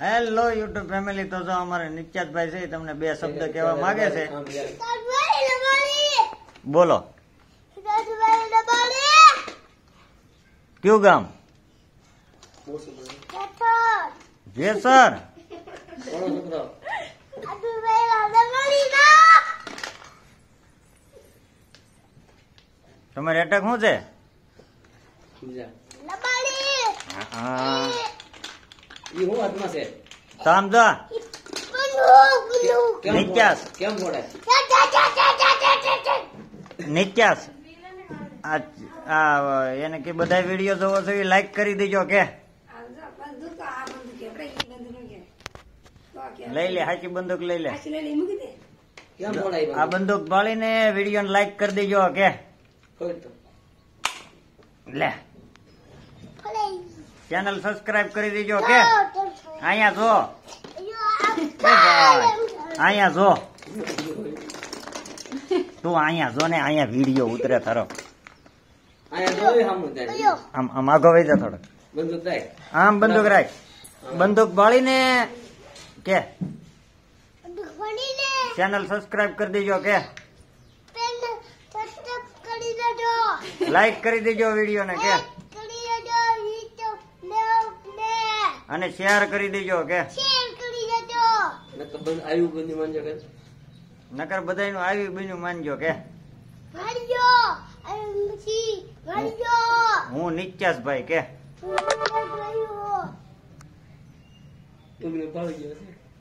hello YouTube family તો જો અમારે નિત્યાતભાઈ છે તમને બે શબ્દ કહેવા માંગે છે બોલો કયું ગામ જે સર તમારે એટેક શું છે હા બધા વિડીયો જોવો છો એ લાઈક કરી દેજો કે લઈ લે હાચી બંદૂક લઈ લે આ બંદૂક ભાળીને વિડીયો લાઈક કરી દેજો કે લે ચેનલ સબસ્ક્રાઇબ કરી દેજો કે અહીંયા જો અહીંયા જો તું અહીંયા જો ને અહીંયા વિડીયો ઉતરે તારો આમ આમ આગો આમ બંદૂક રાખ બંદૂક બાળીને કે ચેનલ સબસ્ક્રાઇબ કરી દેજો કે લાઈક કરી દેજો વિડીયો ને કે અને શેર કરી દેજો કે નકર બધા નું આવ્યું બન્યું માનજો કે હું નિચાસ ભાઈ કે